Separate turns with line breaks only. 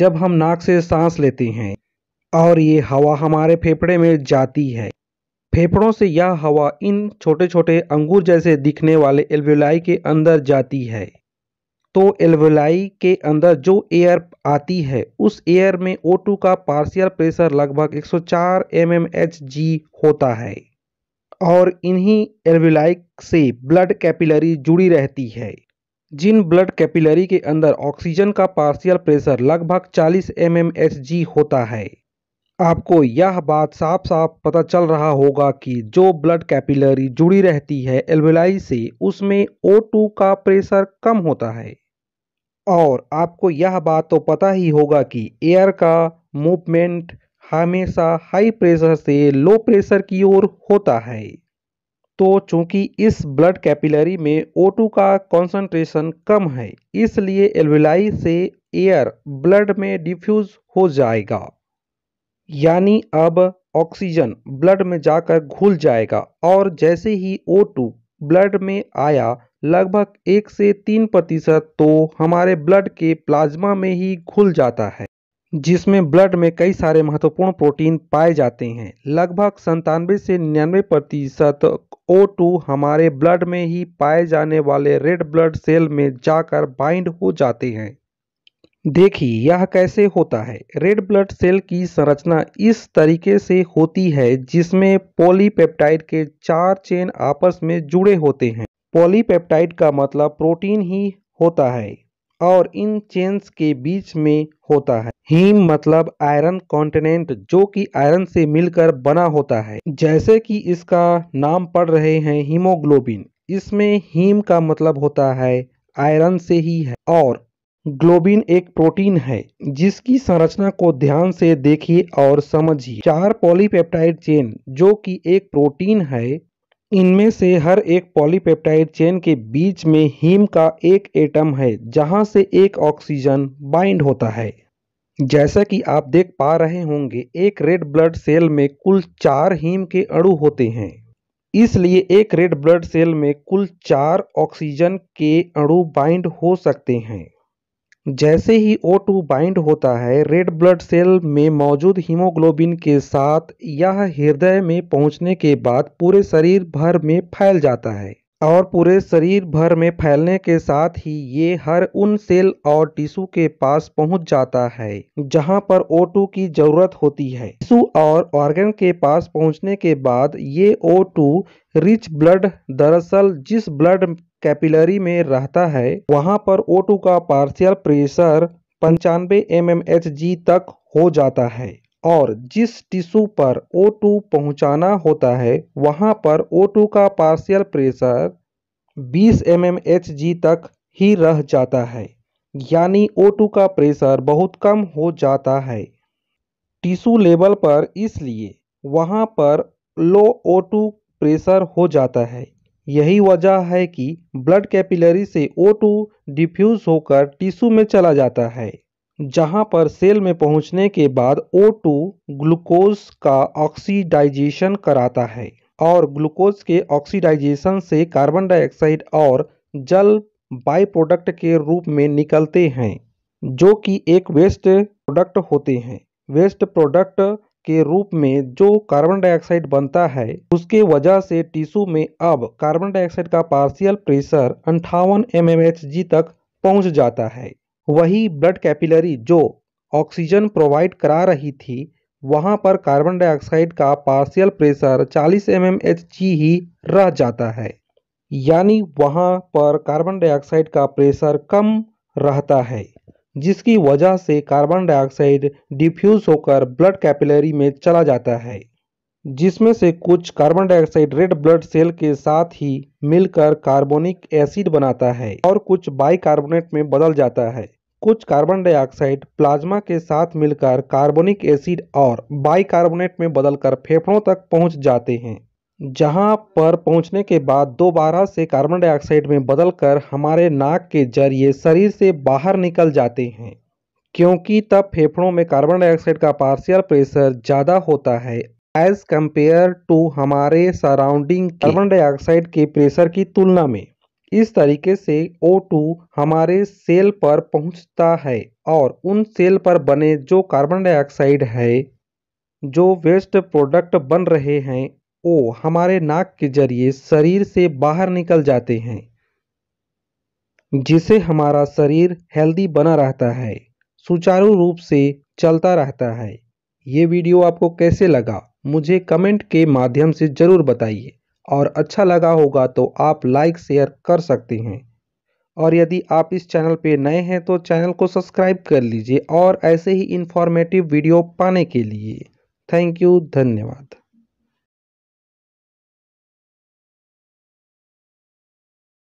जब हम नाक से सांस लेते हैं और ये हवा हमारे फेफड़े में जाती है फेफड़ों से यह हवा इन छोटे छोटे अंगूर जैसे दिखने वाले एल्वेलाई के अंदर जाती है तो एल्वेलाई के अंदर जो एयर आती है उस एयर में O2 का पार्शियल प्रेशर लगभग 104 mmHg होता है और इन्हीं एल्वेलाई से ब्लड कैपिलरी जुड़ी रहती है जिन ब्लड कैपिलरी के अंदर ऑक्सीजन का पार्शियल प्रेशर लगभग 40 एम एम होता है आपको यह बात साफ साफ पता चल रहा होगा कि जो ब्लड कैपिलरी जुड़ी रहती है एल्वेलाई से उसमें O2 का प्रेशर कम होता है और आपको यह बात तो पता ही होगा कि एयर का मूवमेंट हमेशा हाई प्रेशर से लो प्रेशर की ओर होता है तो चूंकि इस ब्लड कैपिलरी में O2 का कॉन्सेंट्रेशन कम है इसलिए एल्विलाई से एयर ब्लड में डिफ्यूज हो जाएगा यानी अब ऑक्सीजन ब्लड में जाकर घुल जाएगा और जैसे ही O2 ब्लड में आया लगभग एक से तीन प्रतिशत तो हमारे ब्लड के प्लाज्मा में ही घुल जाता है जिसमें ब्लड में कई सारे महत्वपूर्ण प्रोटीन पाए जाते हैं लगभग संतानवे से निन्यानवे प्रतिशत ओ टू हमारे ब्लड में ही पाए जाने वाले रेड ब्लड सेल में जाकर बाइंड हो जाते हैं देखिए यह कैसे होता है रेड ब्लड सेल की संरचना इस तरीके से होती है जिसमें पॉलीपेप्टाइड के चार चेन आपस में जुड़े होते हैं पॉलीपेप्टाइड का मतलब प्रोटीन ही होता है और इन चेन्स के बीच में होता है हीम मतलब आयरन कॉन्टिनेंट जो कि आयरन से मिलकर बना होता है जैसे कि इसका नाम पढ़ रहे हैं हीमोग्लोबिन इसमें हीम का मतलब होता है आयरन से ही है और ग्लोबिन एक प्रोटीन है जिसकी संरचना को ध्यान से देखिए और समझिए चार पॉलीपेप्टाइड चेन जो कि एक प्रोटीन है इनमें से हर एक पॉलीपेप्टाइड चेन के बीच में हीम का एक एटम है जहां से एक ऑक्सीजन बाइंड होता है जैसा कि आप देख पा रहे होंगे एक रेड ब्लड सेल में कुल चार हीम के अणु होते हैं इसलिए एक रेड ब्लड सेल में कुल चार ऑक्सीजन के अणु बाइंड हो सकते हैं जैसे ही O2 बाइंड होता है रेड ब्लड सेल में मौजूद हीमोग्लोबिन के साथ यह हृदय में पहुंचने के बाद पूरे शरीर भर में फैल जाता है और पूरे शरीर भर में फैलने के साथ ही ये हर उन सेल और टिश्यू के पास पहुंच जाता है जहां पर O2 की जरूरत होती है टिश्यू और ऑर्गन के पास पहुंचने के बाद ये O2 रिच ब्लड दरअसल जिस ब्लड कैपिलरी में रहता है वहां पर O2 का पार्शियल प्रेशर पंचानवे एम एम एच जी तक हो जाता है और जिस टिश्यू पर O2 पहुंचाना होता है वहां पर O2 का partial pressure 20 M M H G तक ही रह जाता है यानी O2 का प्रेशर बहुत कम हो जाता है टिश्यू लेवल पर इसलिए वहां पर लो O2 प्रेशर हो जाता है यही वजह है कि ब्लड कैपिलरी से O2 डिफ्यूज होकर टिश्यू में चला जाता है जहां पर सेल में पहुंचने के बाद O2 ग्लूकोज का ऑक्सीडाइजेशन कराता है और ग्लूकोज के ऑक्सीडाइजेशन से कार्बन डाइऑक्साइड और जल बाई प्रोडक्ट के रूप में निकलते हैं जो कि एक वेस्ट प्रोडक्ट होते हैं वेस्ट प्रोडक्ट के रूप में जो कार्बन डाइऑक्साइड बनता है उसके वजह से टिश्यू में अब कार्बन डाइऑक्साइड का पार्शियल प्रेशर अंठावन एम तक पहुंच जाता है वही ब्लड कैपिलरी जो ऑक्सीजन प्रोवाइड करा रही थी वहां पर कार्बन डाइऑक्साइड का पार्शियल प्रेशर 40 एम ही रह जाता है यानी वहां पर कार्बन डाइऑक्साइड का प्रेशर कम रहता है जिसकी वजह से कार्बन डाइऑक्साइड डिफ्यूज होकर ब्लड कैपिलरी में चला जाता है जिसमें से कुछ carbon dioxide red blood cell के साथ ही मिलकर कार्बोनिक एसिड बनाता है और कुछ बाइकार्बोनेट में बदल जाता है कुछ कार्बन डाइऑक्साइड प्लाज्मा के साथ मिलकर कार्बोनिक एसिड और बाइकार्बोनेट में बदलकर फेफड़ों तक पहुंच जाते हैं जहां पर पहुंचने के बाद दोबारा से कार्बन डाइऑक्साइड में बदलकर हमारे नाक के जरिए शरीर से बाहर निकल जाते हैं क्योंकि तब फेफड़ों में कार्बन डाइऑक्साइड का पार्शियल प्रेशर ज़्यादा होता है एज कंपेयर टू हमारे सराउंडिंग कार्बन डाइऑक्साइड के प्रेशर की तुलना में इस तरीके से O2 हमारे सेल पर पहुंचता है और उन सेल पर बने जो कार्बन डाइऑक्साइड है जो वेस्ट प्रोडक्ट बन रहे हैं ओ हमारे नाक के जरिए शरीर से बाहर निकल जाते हैं जिसे हमारा शरीर हेल्दी बना रहता है सुचारू रूप से चलता रहता है ये वीडियो आपको कैसे लगा मुझे कमेंट के माध्यम से ज़रूर बताइए और अच्छा लगा होगा तो आप लाइक शेयर कर सकते हैं और यदि आप इस चैनल पे नए हैं तो चैनल को सब्सक्राइब कर लीजिए और ऐसे ही इन्फॉर्मेटिव वीडियो पाने के लिए थैंक यू धन्यवाद